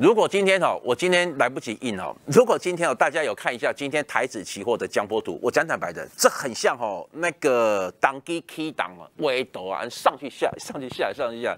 如果今天哈，我今天来不及印哦。如果今天哦，大家有看一下今天台子期货的江波图，我讲坦白的，这很像哈那个档 K K 档嘛，微多啊，上去下，上去下上去下，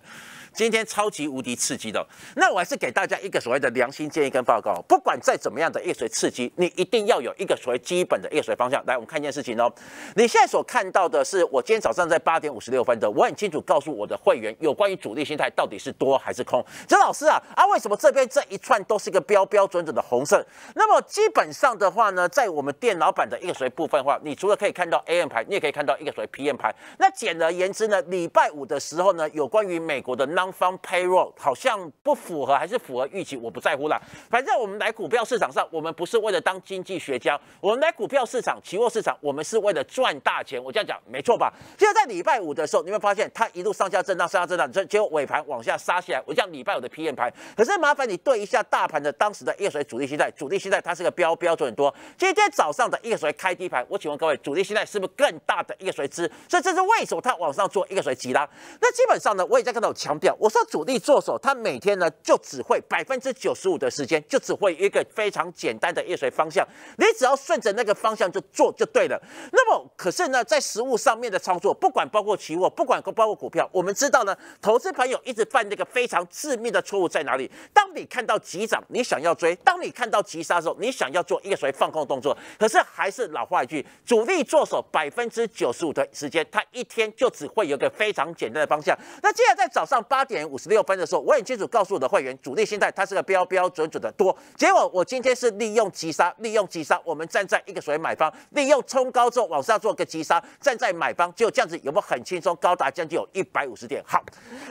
今天超级无敌刺激的。那我还是给大家一个所谓的良心建议跟报告，不管再怎么样的一水刺激，你一定要有一个所谓基本的一水方向。来，我们看一件事情哦，你现在所看到的是我今天早上在八点五十六分的，我很清楚告诉我的会员，有关于主力心态到底是多还是空。曾老师啊，啊为什么这边？这一串都是一个标标准准的红色。那么基本上的话呢，在我们电脑版的印税部分的话，你除了可以看到 AM 牌，你也可以看到印税 p m 牌。那简而言之呢，礼拜五的时候呢，有关于美国的 Non-Farm Payroll 好像不符合还是符合预期，我不在乎啦。反正我们来股票市场上，我们不是为了当经济学家，我们来股票市场、期货市场，我们是为了赚大钱。我这样讲没错吧？就在礼拜五的时候，你会发现它一路上下震荡、上下震荡，结果尾盘往下杀下来。我讲礼拜五的 p m 牌，可是麻烦你。对一下大盘的当时的叶水主力心态，主力心态它是个标标准很多。今天早上的叶水开低盘，我请问各位，主力心态是不是更大的叶水之？所以这是为什么它往上做叶水急拉？那基本上呢，我也在看到强调，我说主力做手，他每天呢就只会百分之九十五的时间，就只会一个非常简单的叶水方向，你只要顺着那个方向就做就对了。那么可是呢，在实物上面的操作，不管包括期货，不管包括股票，我们知道呢，投资朋友一直犯这个非常致命的错误在哪里？当你看到急涨，你想要追；当你看到急杀的时候，你想要做一个所谓放空动作。可是还是老话一句，主力做手百分之九十五的时间，他一天就只会有一个非常简单的方向。那既然在早上八点五十六分的时候，我很清楚告诉我的会员，主力心态它是个标标准准的多。结果我今天是利用急杀，利用急杀，我们站在一个所谓买方，利用冲高之后往上做个急杀，站在买方就这样子，有没有很轻松？高达将近有一百五十点。好，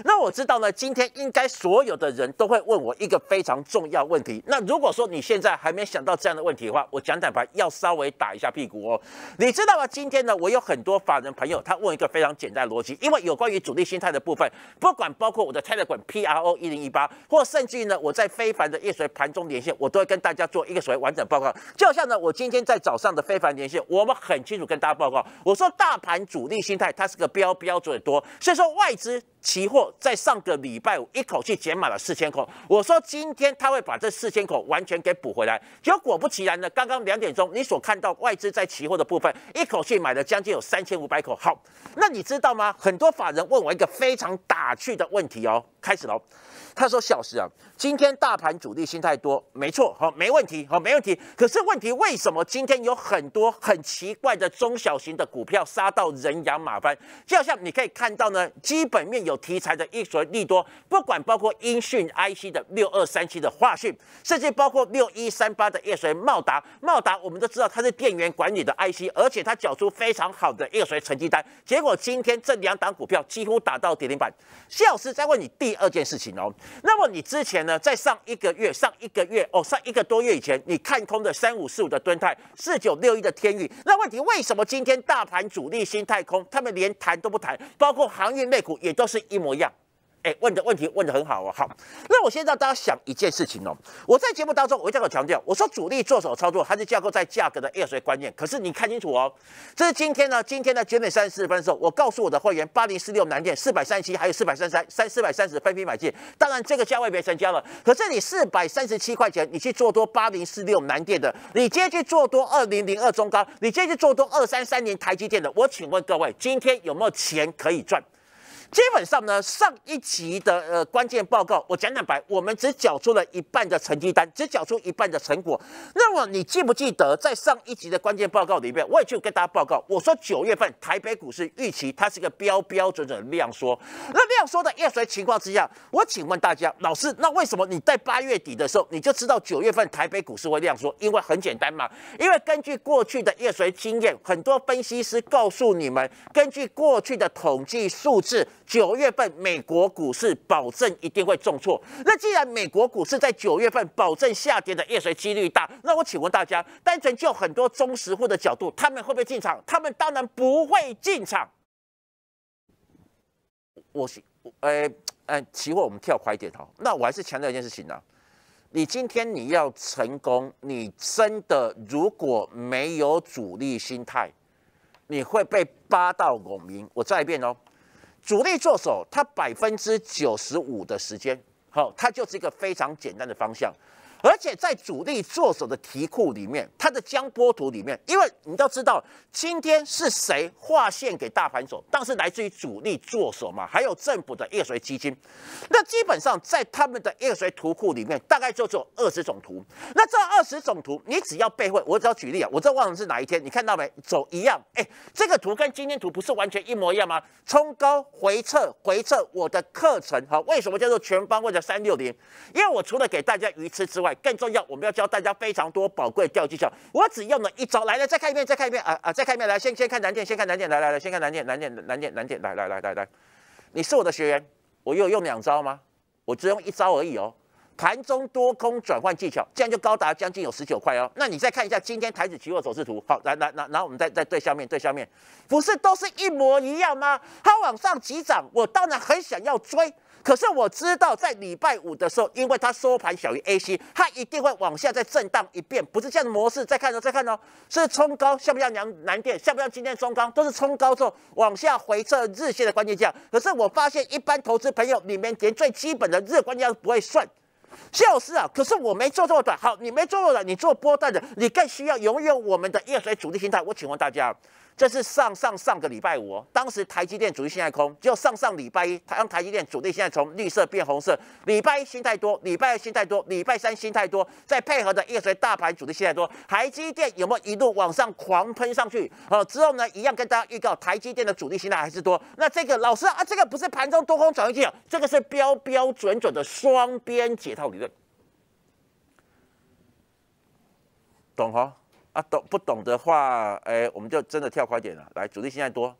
那我知道呢，今天应该所有的人都会问我一个。非常重要问题。那如果说你现在还没想到这样的问题的话，我讲讲吧，要稍微打一下屁股哦。你知道吗？今天呢，我有很多法人朋友，他问一个非常简单逻辑，因为有关于主力心态的部分，不管包括我的 Telegram PRO 一零一八，或甚至于呢，我在非凡的夜随盘中连线，我都会跟大家做一个所谓完整报告。就像呢，我今天在早上的非凡连线，我们很清楚跟大家报告，我说大盘主力心态它是个标标准的多，所以说外资期货在上个礼拜五一口气减满了四千口，我说今今天他会把这四千口完全给补回来，结果果不其然呢。刚刚两点钟，你所看到外资在期货的部分，一口气买了将近有三千五百口。好，那你知道吗？很多法人问我一个非常打趣的问题哦。开始了，他说：“小石啊，今天大盘主力心态多，没错，好，没问题，好，没问题。可是问题为什么今天有很多很奇怪的中小型的股票杀到人仰马翻？就像你可以看到呢，基本面有题材的一所利多，不管包括英讯 IC 的六二三七的化讯，甚至包括六一三八的叶水茂达。茂达我们都知道它是电源管理的 IC，而且它缴出非常好的叶水成绩单。结果今天这两档股票几乎打到跌停板。老师在问你第？”第二件事情哦，那么你之前呢，在上一个月、上一个月哦、上一个多月以前，你看空的三五四五的吨态，四九六一的天域，那问题为什么今天大盘主力新太空，他们连谈都不谈，包括航运内股也都是一模一样。哎，问的问题问得很好哦。好，那我先让大家想一件事情哦。我在节目当中，我一再强调，我说主力做手操作还是架构在价格的要素观念。可是你看清楚哦，这是今天呢，今天呢九点三十四分的时候，我告诉我的会员八零四六南电四百三十七，还有四百三三三四百三十分批买进。当然这个价位别成交了。可是你四百三十七块钱，你去做多八零四六南电的，你今天去做多二零零二中高，你今天去做多二三三年台积电的。我请问各位，今天有没有钱可以赚？基本上呢，上一集的呃关键报告，我讲讲白，我们只缴出了一半的成绩单，只缴出一半的成果。那么你记不记得在上一集的关键报告里面，我也就跟大家报告，我说九月份台北股市预期它是一个标标准准量缩。那量缩的叶随情况之下，我请问大家老师，那为什么你在八月底的时候你就知道九月份台北股市会量缩？因为很简单嘛，因为根据过去的叶随经验，很多分析师告诉你们，根据过去的统计数字。九月份美国股市保证一定会重挫。那既然美国股市在九月份保证下跌的夜随几率大，那我请问大家，单纯就很多中实户的角度，他们会不会进场？他们当然不会进场。我是，哎哎，期货我们跳快一点哦。那我还是强调一件事情呢，你今天你要成功，你真的如果没有主力心态，你会被扒到拱民。我再一遍哦。主力做手，他百分之九十五的时间，好，他就是一个非常简单的方向。而且在主力做手的题库里面，它的江波图里面，因为你都知道，今天是谁划线给大盘走，当是来自于主力做手嘛，还有政府的业随基金。那基本上在他们的业随图库里面，大概就只有二十种图。那这二十种图，你只要背会，我只要举例啊，我这忘了是哪一天，你看到没？走一样，哎，这个图跟今天图不是完全一模一样吗？冲高回撤，回撤。我的课程哈，为什么叫做全方位的三六零？因为我除了给大家鱼吃之外，更重要，我们要教大家非常多宝贵钓技巧。我只用了一招，来来，再看一遍，再看一遍，啊啊，再看一遍，来，先先看难点，先看难点，来来来，先看难点，难点，难点，难点，来来来来来，你是我的学员，我有用两招吗？我只用一招而已哦。盘中多空转换技巧，这样就高达将近有十九块哦。那你再看一下今天台子期货走势图，好，来来来，然后我们再再对下面，对下面，不是都是一模一样吗？它往上急涨，我当然很想要追。可是我知道，在礼拜五的时候，因为它收盘小于 A C，它一定会往下再震荡一遍，不是这样的模式。再看哦，再看哦，是冲高像不像南南电，像不像今天中高？都是冲高之后往下回撤日线的关键价。可是我发现，一般投资朋友里面连最基本的日关键价都不会算，就是啊。可是我没做么短，好，你没做做短，你做波段的，你更需要拥有我们的逆水主力心态。我请问大家。这是上上上个礼拜五哦，当时台积电主力心在空，就上上礼拜一，台让台积电主力现在从绿色变红色。礼拜一心太多，礼拜二心太多，礼拜三心太多，再配合的也随大盘主力心在多，台积电有没有一路往上狂喷上去？哦，之后呢，一样跟大家预告，台积电的主力心在还是多。那这个老师啊，这个不是盘中多空转换技巧，这个是标标准准的双边解套理论，懂哈？啊，懂不懂的话，哎，我们就真的跳快点了。来，主力现在多，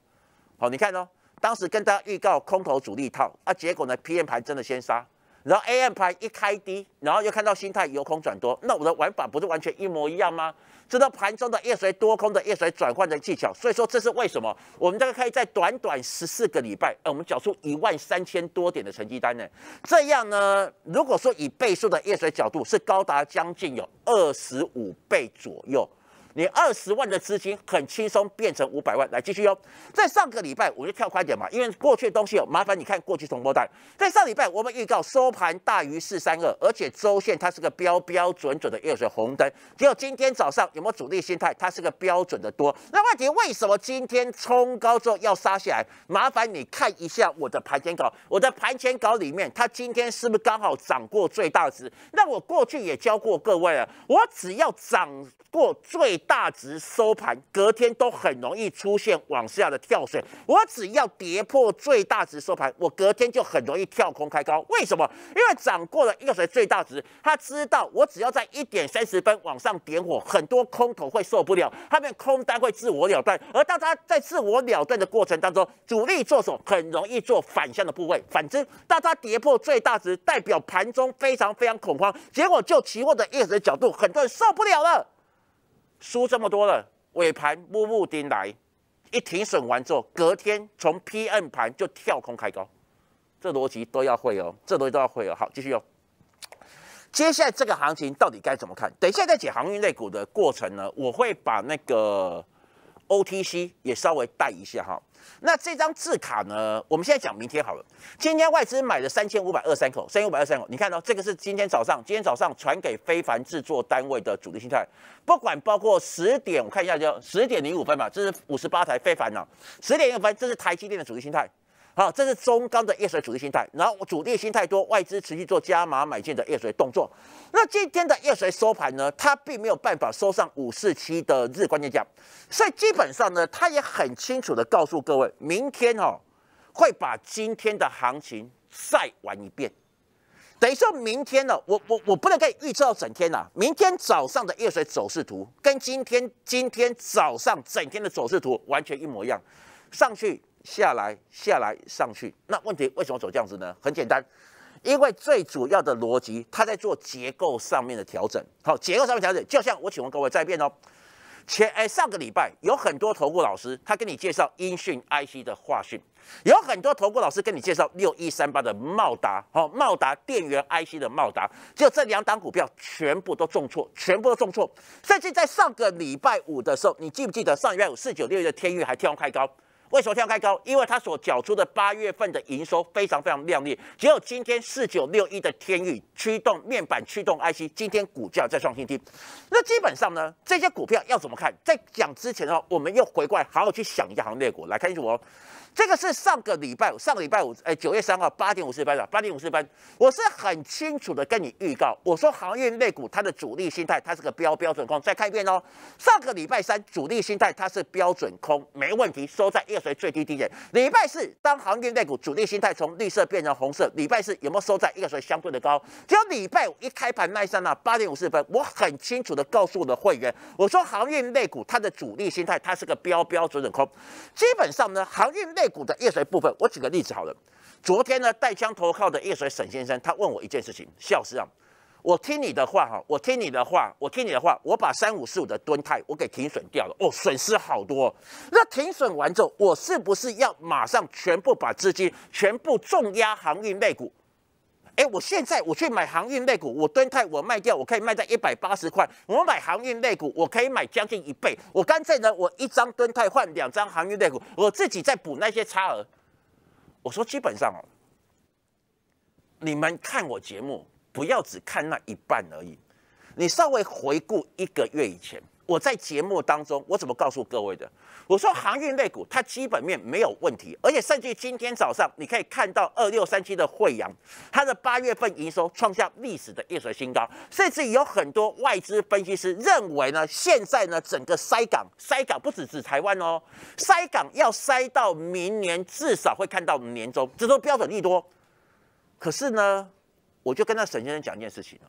好，你看哦，当时跟大家预告空头主力套啊，结果呢，P M 盘真的先杀，然后 A M 盘一开低，然后又看到心态由空转多，那我的玩法不是完全一模一样吗？知道盘中的液水多空的液水转换的技巧，所以说这是为什么我们这个可以在短短十四个礼拜，呃，我们缴出一万三千多点的成绩单呢？这样呢，如果说以倍数的液水角度是高达将近有二十五倍左右。你二十万的资金很轻松变成五百万，来继续哦。在上个礼拜我就跳快点嘛，因为过去的东西，麻烦你看过去同胞带。在上礼拜我们预告收盘大于四三二，而且周线它是个标标准准的又是红灯。只有今天早上有没有主力心态，它是个标准的多。那问题为什么今天冲高之后要杀下来？麻烦你看一下我的盘前稿，我的盘前稿里面，它今天是不是刚好涨过最大值？那我过去也教过各位啊，我只要涨过最。大值收盘，隔天都很容易出现往下的跳水。我只要跌破最大值收盘，我隔天就很容易跳空开高。为什么？因为涨过了一个水最大值，他知道我只要在一点三十分往上点火，很多空头会受不了，他们空单会自我了断。而当他在自我了断的过程当中，主力做手很容易做反向的部位。反之，当家跌破最大值，代表盘中非常非常恐慌，结果就期货的液水角度，很多人受不了了。输这么多了，尾盘木木钉来，一停损完之后，隔天从 P N 盘就跳空开高，这逻辑都要会哦，这逻辑都要会哦。好，继续哦。接下来这个行情到底该怎么看？等一下在解航运类股的过程呢，我会把那个。OTC 也稍微带一下哈，那这张字卡呢？我们现在讲明天好了。今天外资买了三千五百二三口，三千五百二三口。你看到这个是今天早上，今天早上传给非凡制作单位的主力心态。不管包括十点，我看一下就十点零五分嘛，这是五十八台非凡呐。十点零五分，这是台积电的主力心态。好，这是中钢的夜水主力心态，然后主力心态多，外资持续做加码买进的夜水动作。那今天的夜水收盘呢，它并没有办法收上五四七的日关键价，所以基本上呢，它也很清楚的告诉各位，明天哦，会把今天的行情再玩一遍。等于说明天呢，我我我不能你预测到整天呐，明天早上的夜水走势图跟今天今天早上整天的走势图完全一模一样，上去。下来，下来，上去。那问题为什么走这样子呢？很简单，因为最主要的逻辑，它在做结构上面的调整。好，结构上面调整，就像我请问各位再一遍哦。前哎上个礼拜有很多投顾老师，他跟你介绍英讯 IC 的画讯，有很多投顾老师跟你介绍六一三八的茂达，好，茂达电源 IC 的茂达，就这两档股票全部都重挫，全部都重挫。甚至在上个礼拜五的时候，你记不记得上礼拜五四九六的天域还跳完开高？为什么跳开高？因为它所缴出的八月份的营收非常非常亮丽，只有今天四九六一的天宇驱动面板驱动 IC 今天股价在创新低。那基本上呢，这些股票要怎么看？在讲之前呢，我们又回过来好好去想一下行业股，来看清楚哦。这个是上个礼拜上礼拜五，哎，九月三号八点五四分的八点五四分，我是很清楚的跟你预告，我说航运类股它的主力心态，它是个标标准空。再看一遍哦，上个礼拜三主力心态它是标准空，没问题，收在二十最低低点。礼拜四当航运类股主力心态从绿色变成红色，礼拜四有没有收在二十相对的高？只有礼拜五一开盘那一下呢，八点五四分，我很清楚的告诉我的会员，我说航运类股它的主力心态它是个标标准空再看一遍哦上个礼拜三主力心态它是标准空没问题收在二水最低低点礼拜四当航运类股主力心态从绿色变成红色礼拜四有没有收在二水相对的高只有礼拜五一开盘那一刹那，八点五四分我很清楚的告诉我的会员我说航运类股它的主力心态它是个标标准空基本上呢航运类。肋股的叶水部分，我举个例子好了。昨天呢，带枪投靠的叶水沈先生，他问我一件事情，笑死啊！我听你的话哈，我听你的话，我听你的话，我把三五四五的吨态我给停损掉了哦，损失好多。那停损完之后，我是不是要马上全部把资金全部重压航运肋股？哎，我现在我去买航运类股，我蹲泰我卖掉，我可以卖在一百八十块。我买航运类股，我可以买将近一倍。我干脆呢，我一张蹲泰换两张航运类股，我自己再补那些差额。我说基本上哦，你们看我节目，不要只看那一半而已，你稍微回顾一个月以前。我在节目当中，我怎么告诉各位的？我说航运类股它基本面没有问题，而且甚至今天早上你可以看到二六三七的惠阳，它的八月份营收创下历史的月水新高，甚至有很多外资分析师认为呢，现在呢整个塞港塞港不只是台湾哦，塞港要塞到明年至少会看到年终，这都标准利多。可是呢，我就跟那沈先生讲一件事情哦，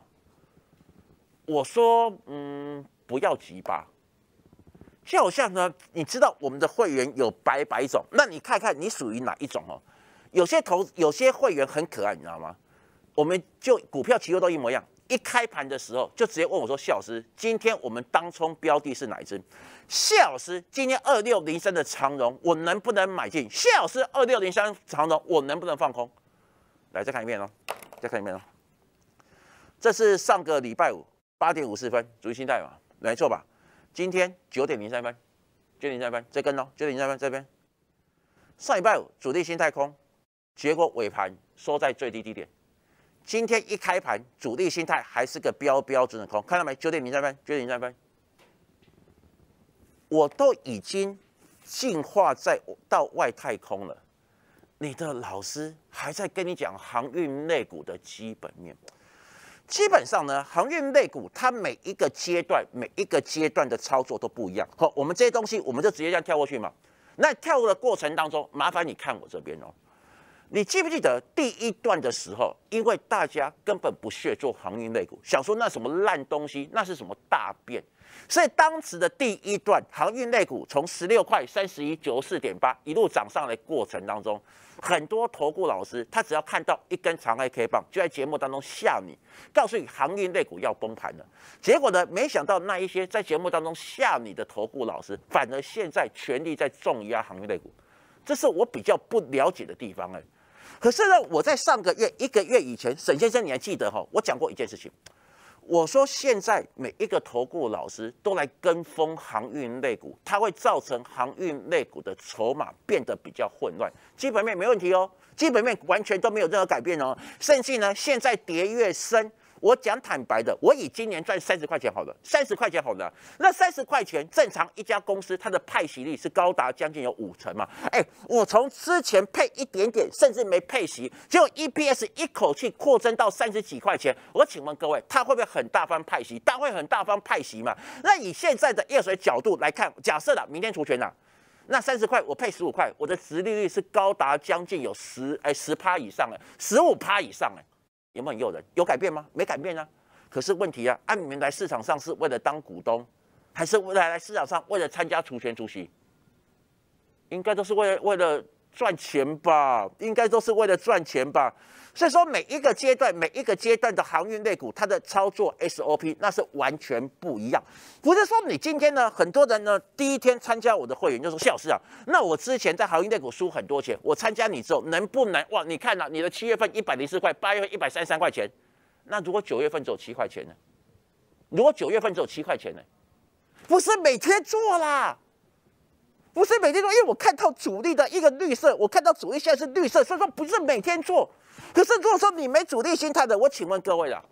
我说嗯。不要急吧，就好像呢，你知道我们的会员有百百种，那你看看你属于哪一种哦。有些投有些会员很可爱，你知道吗？我们就股票期货都一模一样，一开盘的时候就直接问我说：“谢老师，今天我们当冲标的是哪一只？”谢老师，今天二六零三的长荣，我能不能买进？谢老师，二六零三长荣，我能不能放空？来再看一遍哦，再看一遍哦。这是上个礼拜五八点五十分主力代码。没错吧？今天九点零三分，九点零三分，这边喽，九点零三分这根哦，九点零三分这边上一拜主力心态空，结果尾盘收在最低低点。今天一开盘，主力心态还是个标标准准空，看到没？九点零三分，九点零三分，我都已经进化在到外太空了。你的老师还在跟你讲航运类股的基本面。基本上呢，航运类股它每一个阶段、每一个阶段的操作都不一样。好，我们这些东西我们就直接这样跳过去嘛。那跳的过程当中，麻烦你看我这边哦。你记不记得第一段的时候，因为大家根本不屑做航运类股，想说那什么烂东西，那是什么大便。所以当时的第一段航运类股从十六块三十一九四点八一路涨上来过程当中，很多投顾老师他只要看到一根长 A k 棒，就在节目当中吓你，告诉你航运类股要崩盘了。结果呢，没想到那一些在节目当中吓你的投顾老师，反而现在全力在重压航运类股，这是我比较不了解的地方哎。可是呢，我在上个月一个月以前，沈先生你还记得哈？我讲过一件事情。我说，现在每一个投顾老师都来跟风航运类股，它会造成航运类股的筹码变得比较混乱。基本面没问题哦，基本面完全都没有任何改变哦，甚至呢，现在跌越深。我讲坦白的，我以今年赚三十块钱好了，三十块钱好了。那三十块钱正常一家公司它的派息率是高达将近有五成嘛？哎，我从之前配一点点，甚至没配息，就 EPS 一口气扩增到三十几块钱。我请问各位，它会不会很大方派息？它会很大方派息嘛？那以现在的业水角度来看，假设了明天除权了，那三十块我配十五块，我的殖利率是高达将近有十哎十趴以上哎，十五趴以上哎。有没有诱人？有改变吗？没改变啊。可是问题啊，你们来市场上是为了当股东，还是为了来市场上为了参加除权除息？应该都是为为了赚钱吧？应该都是为了赚钱吧？所以说每一个阶段，每一个阶段的航运类股，它的操作 SOP 那是完全不一样。不是说你今天呢，很多人呢第一天参加我的会员就说：“谢老师啊，那我之前在航运类股输很多钱，我参加你之后能不能哇？你看啊，你的七月份一百零四块，八月份一百三十三块钱，那如果九月份只有七块钱呢？如果九月份只有七块钱呢？不是每天做啦，不是每天做，因为我看到主力的一个绿色，我看到主力现在是绿色，所以说不是每天做。可是如果说你没主力心态的，我请问各位啦，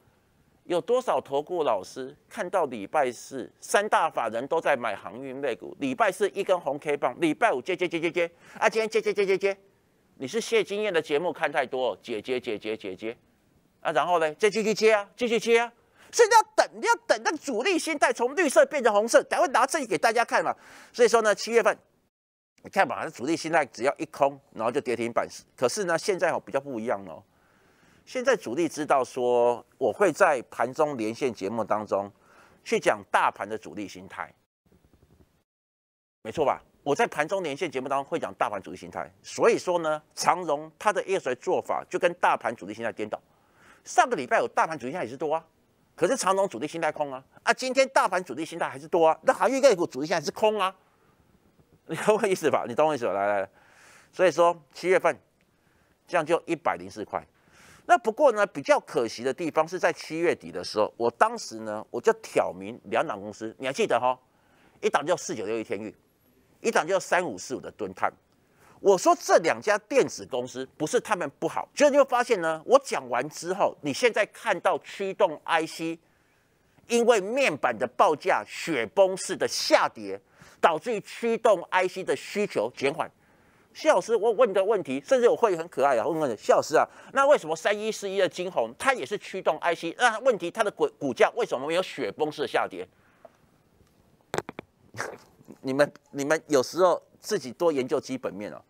有多少投顾老师看到礼拜四三大法人都在买航运类股，礼拜四一根红 K 棒，礼拜五接接接接接，啊，今天接接接接接，你是谢金燕的节目看太多，姐姐姐姐姐姐，啊，然后呢，再继续接啊，继续接啊，所以要等，要等那主力心态从绿色变成红色，才会拿这据给大家看嘛。所以说呢，七月份。你看嘛，主力心态，只要一空，然后就跌停板。可是呢，现在哦比较不一样哦。现在主力知道说，我会在盘中连线节目当中去讲大盘的主力心态。没错吧？我在盘中连线节目当中会讲大盘主力心态。所以说呢，长荣它的 ES 做法就跟大盘主力心态颠倒。上个礼拜有大盘主力心态也是多啊，可是长荣主力心态空啊。啊，今天大盘主力心态还是多啊，那航运概念股主力心态是空啊。你懂我意思吧？你懂我意思，吧？来来来，所以说七月份这样就一百零四块。那不过呢，比较可惜的地方是在七月底的时候，我当时呢我就挑明两档公司，你还记得哈？一档叫四九六一天域，一档叫三五四五的蹲探。我说这两家电子公司不是他们不好，结果你会发现呢，我讲完之后，你现在看到驱动 IC 因为面板的报价雪崩式的下跌。导致于驱动 IC 的需求减缓。谢老师，我问的问题，甚至我会很可爱啊，问问谢老师啊，那为什么三一四一的晶鸿，它也是驱动 IC？那问题，它的股股价为什么没有雪崩式的下跌？你们你们有时候自己多研究基本面啊。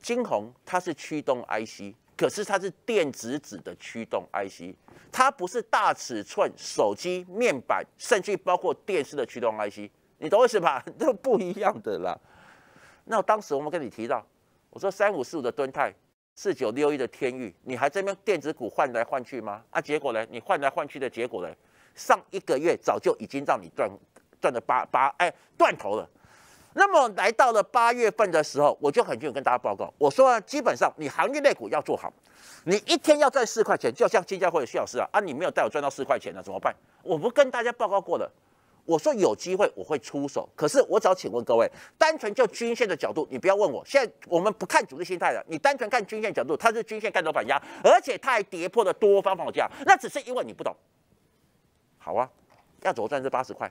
晶鸿它是驱动 IC，可是它是电子纸的驱动 IC，它不是大尺寸手机面板，甚至包括电视的驱动 IC。你懂意思吧？都不一样的啦。那当时我们跟你提到，我说三五四五的敦泰，四九六一的天域，你还这边电子股换来换去吗？啊，结果呢？你换来换去的结果呢？上一个月早就已经让你赚赚了八八哎断头了。那么来到了八月份的时候，我就很清楚跟大家报告，我说基本上你行业内股要做好，你一天要赚四块钱，就像金家辉的徐老师啊，啊，你没有带我赚到四块钱呢，怎么办？我不跟大家报告过了。我说有机会我会出手，可是我只要请问各位，单纯就均线的角度，你不要问我。现在我们不看主力心态了，你单纯看均线角度，它是均线开多反压，而且它还跌破了多方房价，那只是因为你不懂。好啊，要怎么赚这八十块？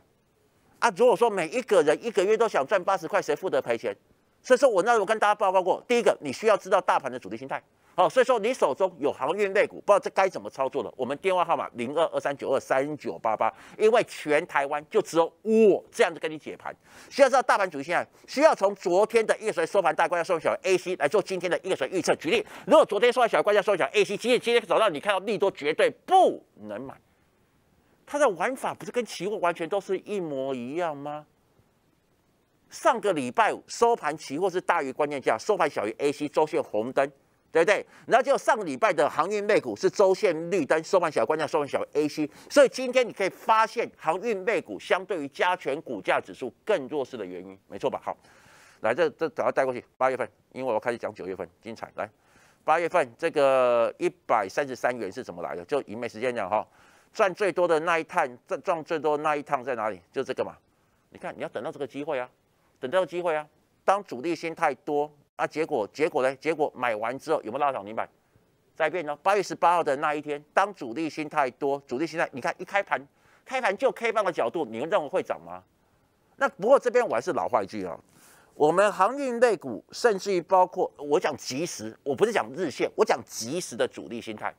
啊，如果说每一个人一个月都想赚八十块，谁负责赔钱？所以说，我那我跟大家报告过，第一个你需要知道大盘的主力心态。好，所以说你手中有航运类股，不知道这该怎么操作了。我们电话号码零二二三九二三九八八，因为全台湾就只有我这样子跟你解盘。需要知道大盘主线，需要从昨天的夜水收盘大关价收小 AC 来做今天的夜水预测。举例，如果昨天收小关价收小 AC，今今天早上你看到利多，绝对不能买。它的玩法不是跟期货完全都是一模一样吗？上个礼拜五收盘期货是大于关键价收盘小于 AC 周线红灯。对不对？然后就上礼拜的航运类股是周线绿灯，收盘小，关键收盘小 A C，所以今天你可以发现航运类股相对于加权股价指数更弱势的原因，没错吧？好，来这这找他带过去，八月份，因为我开始讲九月份精彩。来，八月份这个一百三十三元是怎么来的？就以每时间讲哈，赚最多的那一趟，赚赚最多的那一趟在哪里？就这个嘛。你看，你要等到这个机会啊，等到机会啊，当主力先太多。那结果，结果呢？结果买完之后有没有拉涨？明白再变呢？八月十八号的那一天，当主力心态多，主力心态，你看一开盘，开盘就 K 棒的角度，你们认为会涨吗？那不过这边我还是老话一句啊，我们航运类股，甚至于包括我讲即时，我不是讲日线，我讲即时的主力心态，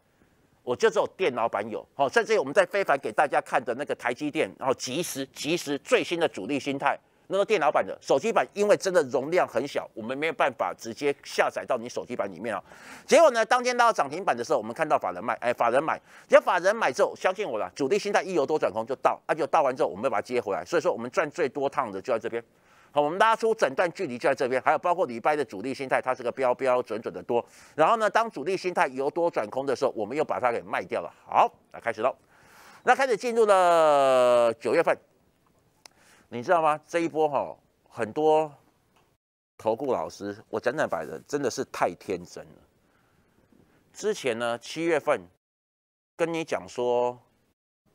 我就只有电脑版有。好，甚至于我们在非凡给大家看的那个台积电，然后即时、即时最新的主力心态。那个电脑版的、手机版，因为真的容量很小，我们没有办法直接下载到你手机版里面啊。结果呢，当天拉到涨停板的时候，我们看到法人卖，哎，法人买，只要法人买之后，相信我了，主力心态一由多转空就到，那就到完之后，我们把它接回来。所以说，我们赚最多趟的就在这边。好，我们拉出整段距离就在这边，还有包括礼拜的主力心态，它是个标标准准的多。然后呢，当主力心态由多转空的时候，我们又把它给卖掉了。好，那开始喽，那开始进入了九月份。你知道吗？这一波哈，很多投顾老师，我讲坦白的，真的是太天真了。之前呢，七月份跟你讲说，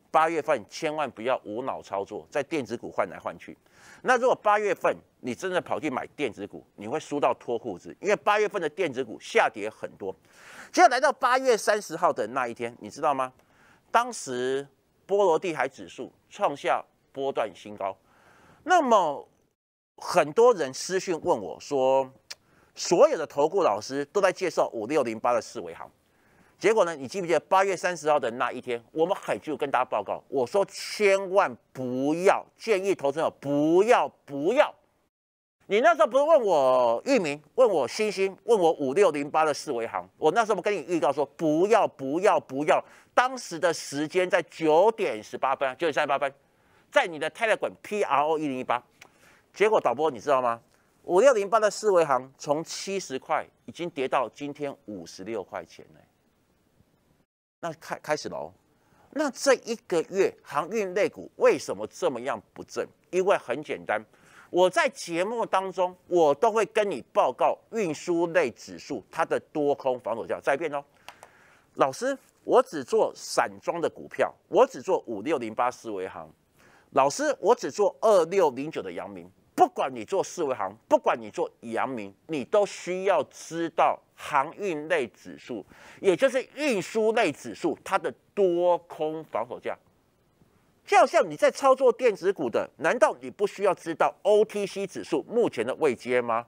八月份千万不要无脑操作，在电子股换来换去。那如果八月份你真的跑去买电子股，你会输到脱裤子，因为八月份的电子股下跌很多。接下来到八月三十号的那一天，你知道吗？当时波罗的海指数创下波段新高。那么很多人私讯问我说，所有的投顾老师都在介绍五六零八的四维行，结果呢？你记不记得八月三十号的那一天，我们海就跟大家报告，我说千万不要建议投资者不要不要。你那时候不是问我玉明，问我星星，问我五六零八的四维行，我那时候跟你预告说不要不要不要。当时的时间在九点十八分，九点三十八分。在你的泰勒管 P R O 一零一八，结果导播你知道吗？五六零八的四维行从七十块已经跌到今天五十六块钱嘞。那开开始喽。那这一个月航运类股为什么这么样不振？因为很简单，我在节目当中我都会跟你报告运输类指数它的多空防守价。再变哦，老师，我只做散装的股票，我只做五六零八四维行。老师，我只做二六零九的阳明，不管你做四维行，不管你做阳明，你都需要知道航运类指数，也就是运输类指数，它的多空防守价，就好像你在操作电子股的，难道你不需要知道 OTC 指数目前的位阶吗？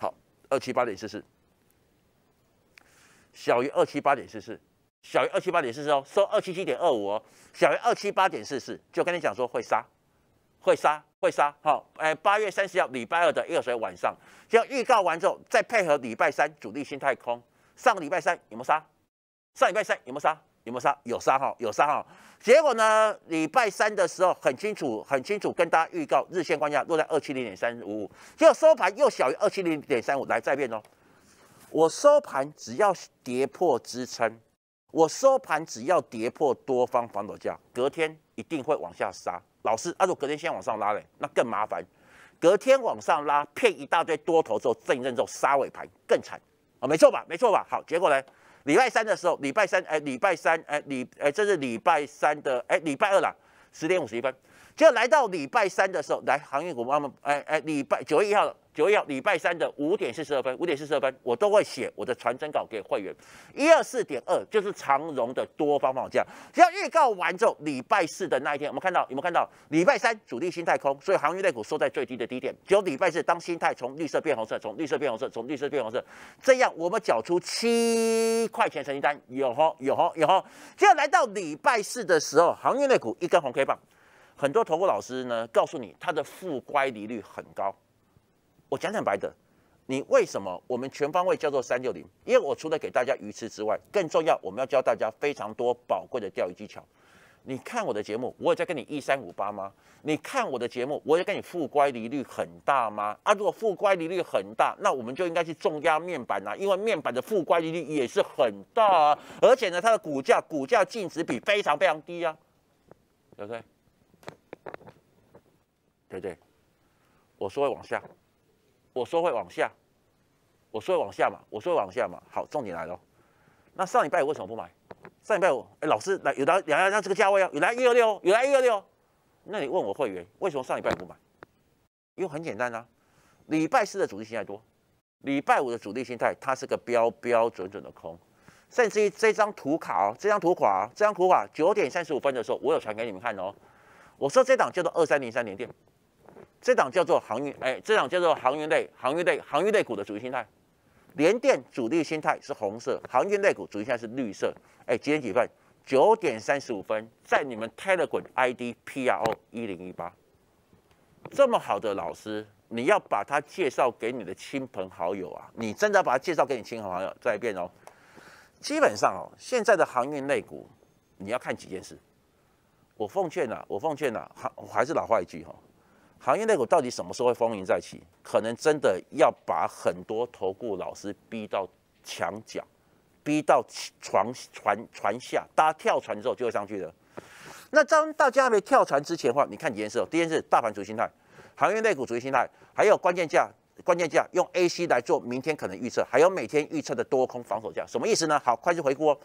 好，二七八点四四，小于二七八点四四。小于二七八点四四哦，收二七七点二五哦，小于二七八点四四，就跟你讲说会杀，会杀，会杀，好，哎，八月三十号礼拜二的二十号晚上，要预告完之后，再配合礼拜三主力心态空，上礼拜三有没杀？上礼拜三有没杀？有没杀？有杀，哈，有杀，哈，结果呢？礼拜三的时候很清楚，很清楚，跟大家预告日线关键落在二七零点三五五，结果收盘又小于二七零点三五，来再变哦，我收盘只要跌破支撑。我收盘只要跌破多方防守价，隔天一定会往下杀。老师，阿叔，隔天先往上拉嘞，那更麻烦。隔天往上拉，骗一大堆多头之后，正一阵子杀尾盘，更惨。哦，没错吧？没错吧？好，结果呢？礼拜三的时候，礼拜三，哎，礼拜三，哎，礼，哎，这是礼拜三的，哎，礼拜二啦，十点五十一分，就来到礼拜三的时候，来航运股慢慢，哎哎，礼拜九月一号了。九要礼拜三的五点四十二分，五点四十二分，我都会写我的传真稿给会员。一二四点二就是长荣的多方放假，只要预告完之后，礼拜四的那一天，我们看到有没有看到？礼拜三主力心态空，所以航运类股收在最低的低点。只有礼拜四，当心态从绿色变红色，从绿色变红色，从绿色变红色，这样我们缴出七块钱成绩单，有吼有吼有吼。只要来到礼拜四的时候，航运类股一根红 K 棒。很多投顾老师呢，告诉你他的负乖离率很高。我讲讲白的，你为什么我们全方位叫做三六零？因为我除了给大家鱼吃之外，更重要我们要教大家非常多宝贵的钓鱼技巧。你看我的节目，我在跟你一三五八吗？你看我的节目，我也跟你负乖离率很大吗？啊，如果负乖离率很大，那我们就应该去重压面板啊，因为面板的负乖离率也是很大啊，而且呢，它的股价股价净值比非常非常低啊。OK，对对，我说会往下。我说会往下，我说会往下嘛，我说会往下嘛。好，重点来了，那上礼拜为什么不买？上礼拜我，哎，老师来，有来两两这个价位啊，有来一二六，有来一二六。那你问我会员为什么上礼拜不买？因为很简单啊，礼拜四的主力心态多，礼拜五的主力心态它是个标标准准的空，甚至于这张图卡哦，这张图卡，这张图卡九点三十五分的时候，我有传给你们看哦。我说这档叫做二三零三连店。这档叫做航运，哎，这档叫做航运类、航运类、航运类股的主力心态，联电主力心态是红色，航运类股主力心态是绿色。哎，几点几分？九点三十五分，在你们 Telegram ID PRO 一零一八。这么好的老师，你要把他介绍给你的亲朋好友啊！你真的把他介绍给你亲朋好友。再一遍哦，基本上哦，现在的航运类股，你要看几件事。我奉劝呐，我奉劝呐，还还是老话一句哈。行业内股到底什么时候会风云再起？可能真的要把很多投顾老师逼到墙角，逼到床船船下，大家跳船之后就会上去的。那当大家还没跳船之前的话，你看几件事哦。第一件事，大盘主心态，行业内股主心态，还有关键价，关键价用 A C 来做，明天可能预测，还有每天预测的多空防守价，什么意思呢？好，快速回顾哦，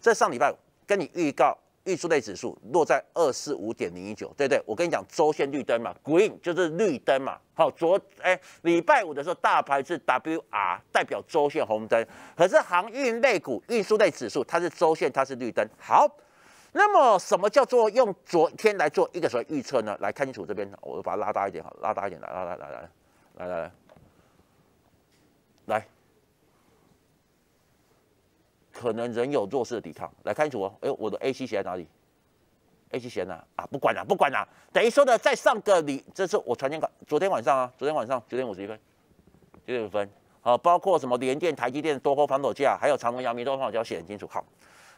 这上礼拜跟你预告。运输类指数落在二四五点零一九，对不对？我跟你讲，周线绿灯嘛，green 就是绿灯嘛。好，昨哎礼拜五的时候，大盘是 WR 代表周线红灯，可是航运类股、运输类指数它是周线它是绿灯。好，那么什么叫做用昨天来做一个什么预测呢？来看清楚这边，我把它拉大一点好，拉大一点，来来来来来来。可能仍有弱势的抵抗，来看清楚哦。哎，我的 A C 写在哪里？A 写在哪？啊，不管了，不管了。等于说呢，在上个礼，这是我传天刚，昨天晚上啊，昨天晚上九点五十一分，九点五分。好，包括什么联电、台积电、多空防守价，还有长隆、扬明，多方防守价写很清楚。好，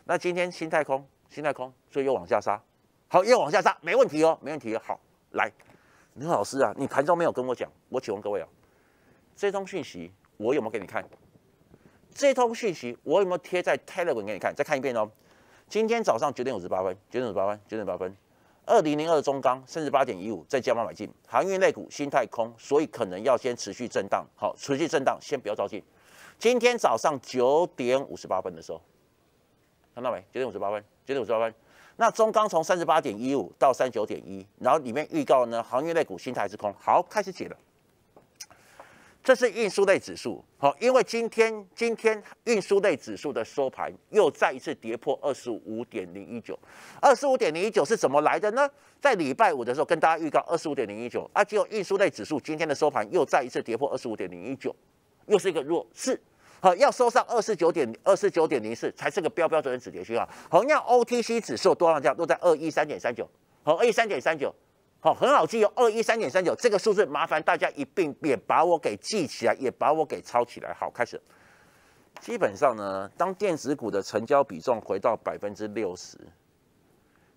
那今天新太空，新太空，所以又往下杀。好，又往下杀，没问题哦，没问题。好，来，刘老师啊，你盘中没有跟我讲，我请问各位啊，这通讯息我有没有给你看？这通讯息我有没有贴在 Telegram 给你看？再看一遍哦。今天早上九点五十八分，九点五十八分，九点八分，二零零二中钢三十八点一五，再加码买进。航运类股心态空，所以可能要先持续震荡。好，持续震荡，先不要着急。今天早上九点五十八分的时候，看到没？九点五十八分，九点五十八分。那中钢从三十八点一五到三九点一，然后里面预告呢，航运类股心态是空。好，开始解了。这是运输类指数，好，因为今天今天运输类指数的收盘又再一次跌破二十五点零一九，二十五点零一九是怎么来的呢？在礼拜五的时候跟大家预告二十五点零一九，啊，结果运输类指数今天的收盘又再一次跌破二十五点零一九，又是一个弱势，好，要收上二十九点二十九点零四才是个标标准的止跌信啊。同样，OTC 指数多少价都在二一三点三九，好，二一三点三九。好，很好记哦，二一三点三九这个数字，麻烦大家一并也把我给记起来，也把我给抄起来。好，开始。基本上呢，当电子股的成交比重回到百分之六十。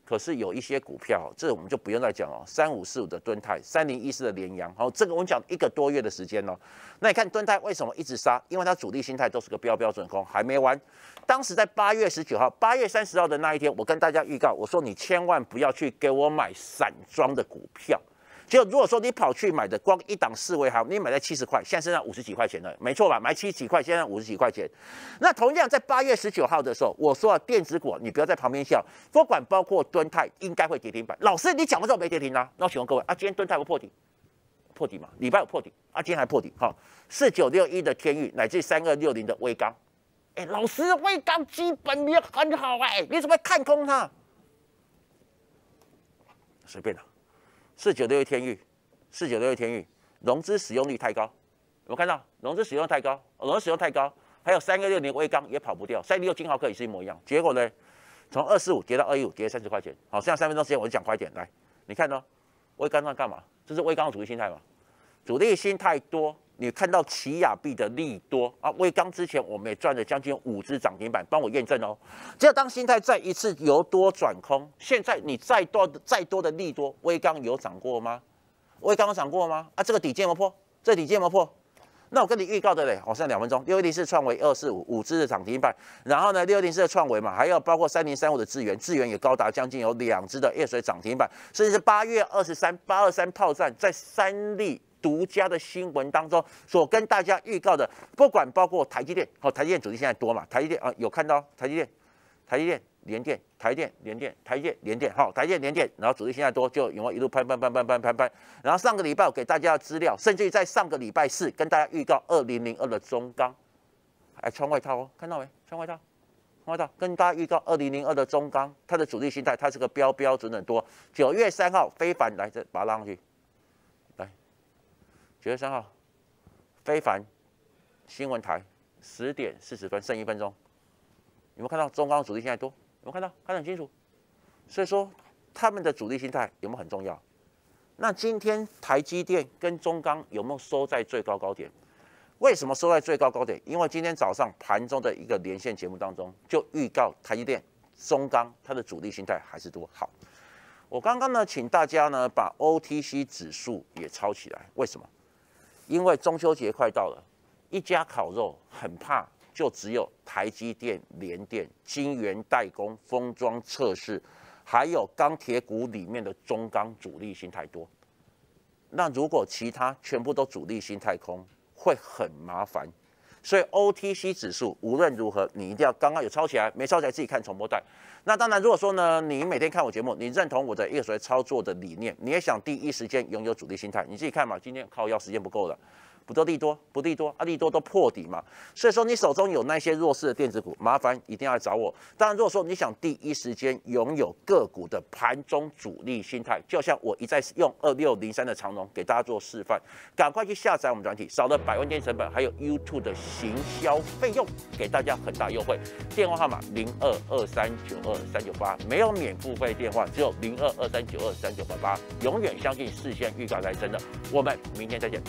可是有一些股票，这我们就不用再讲了。三五四五的敦泰，三零一四的联阳，好，这个我们讲一个多月的时间哦。那你看敦泰为什么一直杀？因为它主力心态都是个标标准空，还没完，当时在八月十九号、八月三十号的那一天，我跟大家预告，我说你千万不要去给我买散装的股票。就如果说你跑去买的，光一档四维行，你买在七十块，现在剩下五十几块钱了，没错吧？买七几块，现在五十几块钱。那同样在八月十九号的时候，我说电子股，你不要在旁边笑，不管包括敦泰应该会跌停板。老师，你讲的时候没跌停啊？那我请问各位啊，今天敦泰有破底？破底嘛？礼拜有破底啊？今天还破底？哈？四九六一的天域，乃至三二六零的微钢。哎，老师，微钢基本面很好哎，你怎么看空它？随便了。四九六一天域，四九六一天域融资使用率太高，有看到融资使用太高，融资使用太高，还有三个六年微钢也跑不掉，三六金豪克也是一模一样。结果呢，从二四五跌到二一五跌三十块钱。好，剩下三分钟时间，我就讲快点来。你看哦，微钢在干嘛？这是微钢的主力心态嘛，主力心态多。你看到奇亚币的利多啊？微刚之前我们也赚了将近五只涨停板，帮我验证哦。只要当心态再一次由多转空，现在你再多再多的利多，微刚有涨过吗？微刚有涨过吗？啊，这个底见没破？这底见没破？那我跟你预告的嘞，我剩两分钟，六一零四创维二四五五只的涨停板，然后呢，六一零四的创维嘛，还有包括三零三五的智源，智源也高达将近有两只的二水涨停板，甚至是八月二十三八二三炮战在三力。独家的新闻当中所跟大家预告的，不管包括台积电，好，台积电主力现在多嘛？台积电啊，有看到台积电，台积电连电，台电连电，台电连电，好，台电连电，然后主力现在多，就永旺一路攀攀攀攀攀攀攀。然后上个礼拜我给大家的资料，甚至于在上个礼拜四跟大家预告二零零二的中钢，还穿外套哦，看到没？穿外套，穿外套，跟大家预告二零零二的中钢，它的主力心态，它是个标标准准多。九月三号非凡来，这把它拉上去。九月三号，非凡新闻台十点四十分，剩一分钟，有没有看到中钢主力现在多？有没有看到看得很清楚？所以说他们的主力心态有没有很重要？那今天台积电跟中钢有没有收在最高高点？为什么收在最高高点？因为今天早上盘中的一个连线节目当中，就预告台积电、中钢它的主力心态还是多好。我刚刚呢，请大家呢把 OTC 指数也抄起来，为什么？因为中秋节快到了，一家烤肉很怕，就只有台积电、联电、晶圆代工、封装测试，还有钢铁股里面的中钢主力心太多。那如果其他全部都主力心太空，会很麻烦。所以 OTC 指数无论如何，你一定要刚刚有抄起来，没抄起来自己看重播带。那当然，如果说呢，你每天看我节目，你认同我的一个所谓操作的理念，你也想第一时间拥有主力心态，你自己看嘛。今天靠药时间不够了。不多利多，不利多，阿利多都破底嘛？所以说，你手中有那些弱势的电子股，麻烦一定要来找我。当然，如果说你想第一时间拥有个股的盘中主力心态，就像我一再用二六零三的长龙给大家做示范，赶快去下载我们软体，少了百万点成本，还有 YouTube 的行销费用，给大家很大优惠。电话号码零二二三九二三九八没有免付费电话，只有零二二三九二三九八八。永远相信事先预告来真的。我们明天再见。